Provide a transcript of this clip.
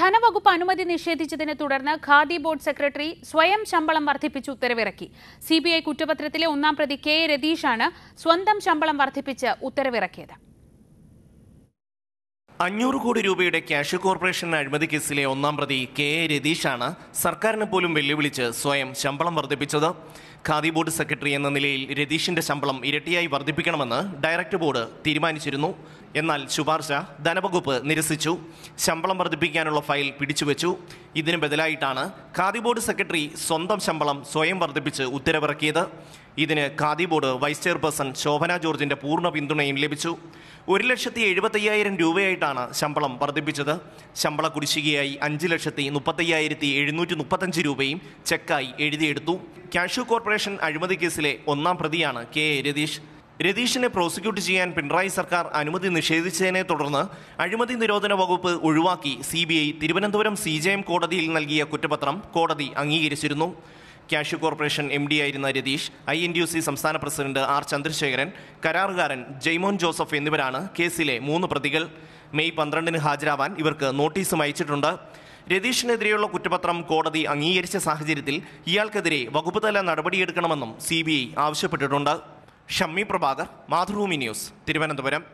ധനവകുപ്പ് അനുമതി നിഷേധിച്ചതിനെ തുടർന്ന് khadi board secretary സ്വയം ശമ്പളം വർദ്ധിപ്പിച്ച് ഉത്തരവിറക്കി സി ബി ഐ കുറ്റപത്രത്തിലെ ഒന്നാം പ്രതി കെ എ രതീഷാണ് സ്വന്തം ശമ്പളം വർദ്ധിപ്പിച്ച് ഉത്തരവിറക്കിയത് അഞ്ഞൂറ് കോടി രൂപയുടെ ക്യാഷ് കോർപ്പറേഷൻ അഴിമതി കേസിലെ ഒന്നാം പ്രതി കെ എ രതീഷാണ് സർക്കാരിനെ പോലും വെല്ലുവിളിച്ച് സ്വയം ശമ്പളം വർദ്ധിപ്പിച്ചത് ഖാദി ബോർഡ് സെക്രട്ടറി എന്ന നിലയിൽ രതീഷിന്റെ ശമ്പളം ഇരട്ടിയായി വർദ്ധിപ്പിക്കണമെന്ന് ഡയറക്ടർ ബോർഡ് തീരുമാനിച്ചിരുന്നു എന്നാൽ ശുപാർശ ധനവകുപ്പ് നിരസിച്ചു ശമ്പളം വർദ്ധിപ്പിക്കാനുള്ള ഫയൽ പിടിച്ചുവെച്ചു ഇതിന് ബദലായിട്ടാണ് ഖാദി ബോർഡ് സെക്രട്ടറി സ്വന്തം ശമ്പളം സ്വയം വർദ്ധിപ്പിച്ച് ഉത്തരവിറക്കിയത് ഇതിന് khadi board vice chairperson Shobhana ജോർജിന്റെ പൂർണ്ണ പിന്തുണയും ലഭിച്ചു ഒരു ലക്ഷത്തി എഴുപത്തയ്യായിരം രൂപയായിട്ടാണ് ശമ്പളം വർദ്ധിപ്പിച്ചത് ശമ്പള കുടിശ്ശികയായി അഞ്ച് ലക്ഷത്തി മുപ്പത്തയ്യായിരത്തി എഴുന്നൂറ്റി മുപ്പത്തഞ്ച് രൂപയും ചെക്കായി എഴുതിയെടുത്തു ക്യാഷു കോർപ്പറേഷൻ കോർപ്പറേഷൻ അഴിമതി കേസിലെ ഒന്നാം പ്രതിയാണ് കെ എ രതീഷ് രതീഷിനെ പ്രോസിക്യൂട്ട് ചെയ്യാൻ പിണറായി സർക്കാർ അനുമതി നിഷേധിച്ചതിനെ തുടർന്ന് അഴിമതി നിരോധന വകുപ്പ് ഒഴിവാക്കി C B I Thiruvananthapuram C J M കോടതിയിൽ നൽകിയ കുറ്റപത്രം കോടതി അംഗീകരിച്ചിരുന്നു ക്യാഷ്യു കോർപ്പറേഷൻ എം ഡി ആയിരുന്ന Ratheesh I N D U C സംസ്ഥാന പ്രസിഡന്റ് ആർ ചന്ദ്രശേഖരൻ കരാറുകാരൻ ജയ്മോൻ ജോസഫ് എന്നിവരാണ് കേസിലെ മൂന്ന് പ്രതികൾ മെയ് പന്ത്രണ്ടിന് ഹാജരാവാൻ ഇവർക്ക് നോട്ടീസും അയച്ചിട്ടുണ്ട് രതീഷിനെതിരെയുള്ള കുറ്റപത്രം കോടതി അംഗീകരിച്ച സാഹചര്യത്തിൽ ഇയാൾക്കെതിരെ വകുപ്പുതല നടപടിയെടുക്കണമെന്നും സി ബി ഐ ആവശ്യപ്പെട്ടിട്ടുണ്ട് ഷമ്മി പ്രഭാകർ മാതൃഭൂമി ന്യൂസ് തിരുവനന്തപുരം